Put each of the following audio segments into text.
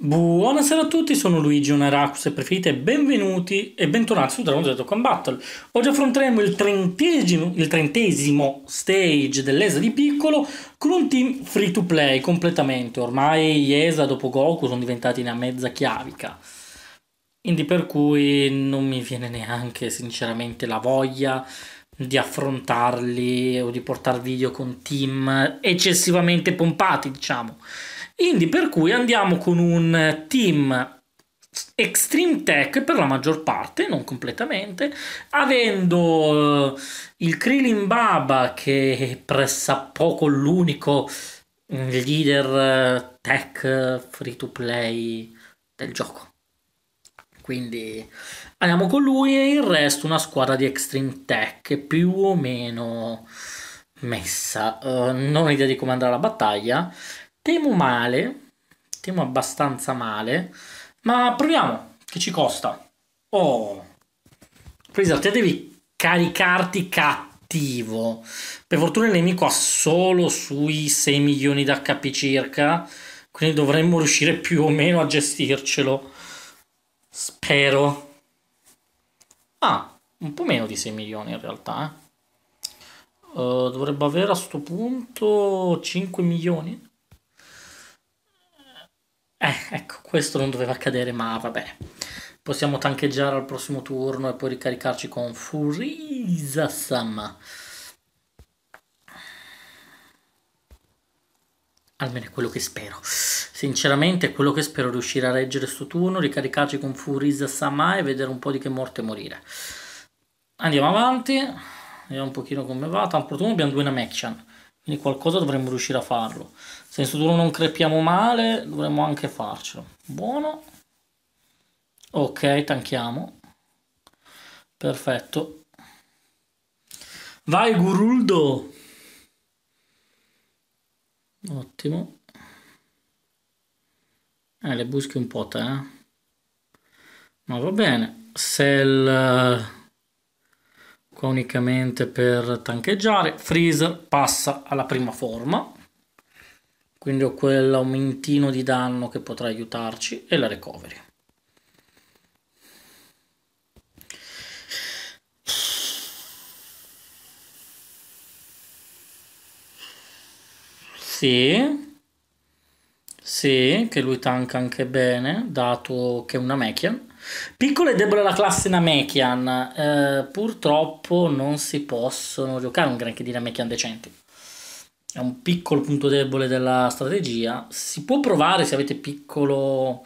Buonasera a tutti, sono Luigi Onaraku, e preferite benvenuti e bentornati su Dragon Zetto Battle. Oggi affronteremo il trentesimo, il trentesimo stage dell'ESA di piccolo con un team free to play completamente. Ormai gli ESA dopo Goku sono diventati una mezza chiavica. Quindi per cui non mi viene neanche sinceramente la voglia di affrontarli o di portare video con team eccessivamente pompati, diciamo. Quindi per cui andiamo con un team Extreme Tech per la maggior parte, non completamente, avendo eh, il Krillin Baba che è pressappoco l'unico mm, leader eh, tech free to play del gioco. Quindi andiamo con lui e il resto una squadra di Extreme Tech più o meno messa. Uh, non ho idea di come andrà la battaglia. Temo male, temo abbastanza male, ma proviamo, che ci costa? Oh, Freezer, te devi caricarti cattivo. Per fortuna il nemico ha solo sui 6 milioni d'HP circa, quindi dovremmo riuscire più o meno a gestircelo. Spero. Ah, un po' meno di 6 milioni in realtà, eh. Uh, dovrebbe avere a questo punto 5 milioni questo non doveva accadere, ma vabbè. Possiamo tancheggiare al prossimo turno e poi ricaricarci con Furisasam. Almeno è quello che spero. Sinceramente è quello che spero riuscire a reggere sto turno, ricaricarci con Furisasama e vedere un po' di che morte morire. Andiamo avanti. Vediamo un pochino come va. Tanto abbiamo due Namekian. Quindi qualcosa dovremmo riuscire a farlo. Se in futuro non crepiamo male, dovremmo anche farcelo. Buono. Ok, tanchiamo. Perfetto. Vai Guruldo! Ottimo. Eh, le buschi un po' te, eh? Ma va bene. Se il unicamente per tancheggiare freezer passa alla prima forma quindi ho quell'aumentino di danno che potrà aiutarci e la recovery sì sì, che lui tanca anche bene, dato che è una Mechian. Piccola e debole la classe Namekian, eh, purtroppo non si possono giocare un granché di Namekian decenti. È un piccolo punto debole della strategia. Si può provare se avete piccolo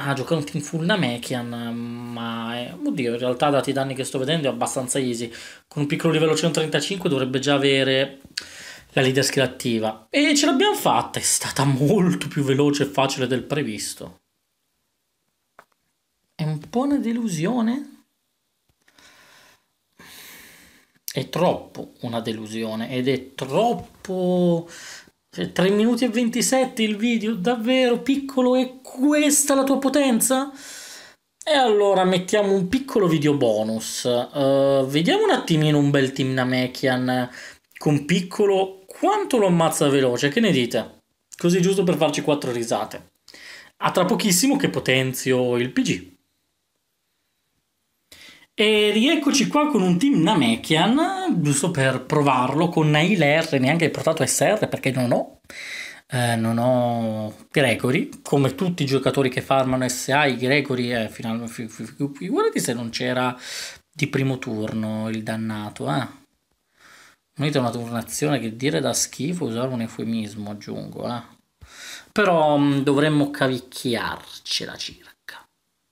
a giocare un team full Namekian, ma è... oddio, in realtà dati i danni che sto vedendo è abbastanza easy. Con un piccolo livello 135 dovrebbe già avere la lead skill attiva. E ce l'abbiamo fatta, è stata molto più veloce e facile del previsto. È un po' una delusione? È troppo una delusione ed è troppo... 3 cioè, minuti e 27 il video, davvero piccolo? È questa la tua potenza? E allora mettiamo un piccolo video bonus. Uh, vediamo un attimino un bel Team Namekian con piccolo quanto lo ammazza veloce, che ne dite? Così giusto per farci quattro risate. A tra pochissimo che potenzio il PG. E rieccoci qua con un team Namekian, giusto per provarlo, con Nailer, neanche il portato SR perché non ho. Eh, non ho Gregory, come tutti i giocatori che farmano SI, Gregory è eh, finalmente... Figurati se non c'era di primo turno il dannato, eh. Unita una turnazione che dire da schifo usare un eufemismo, aggiungo, eh. Però mh, mm, dovremmo cavicchiarcela circa.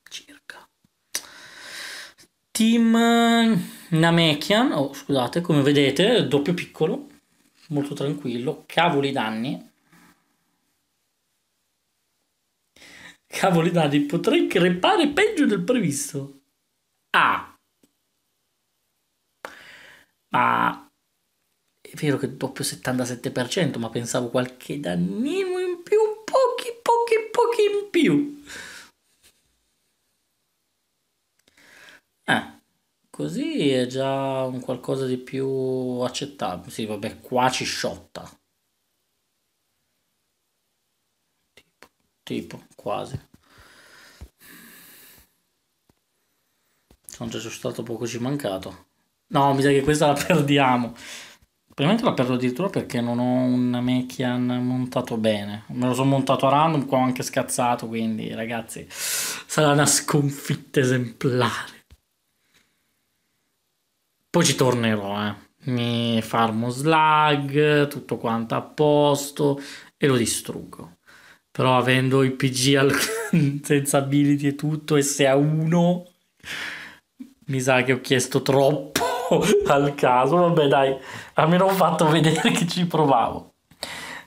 Circa. Team Namekian, oh scusate, come vedete, doppio piccolo, molto tranquillo, cavoli danni. Cavoli danni, potrei crepare peggio del previsto. Ah. Ma ah. È vero che doppio 77%, ma pensavo qualche dannino in più, pochi, pochi, pochi in più. Eh, così è già un qualcosa di più accettabile. Sì, vabbè, qua ci sciotta. Tipo, tipo quasi. Sono già stato poco ci mancato. No, mi sa che questa la perdiamo. Probabilmente la perdo addirittura perché non ho un Namekian montato bene. Me lo sono montato a random, qua ho anche scazzato, quindi ragazzi sarà una sconfitta esemplare. Poi ci tornerò, eh. Mi farmo slag, tutto quanto a posto e lo distruggo. Però avendo i PG al... senza ability e tutto e se a uno mi sa che ho chiesto troppo al caso, vabbè dai, almeno ho fatto vedere che ci provavo.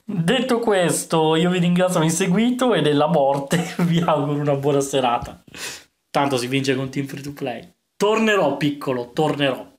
Detto questo, io vi ringrazio per il seguito e della morte vi auguro una buona serata. Tanto si vince con Team Free to Play. Tornerò piccolo, tornerò.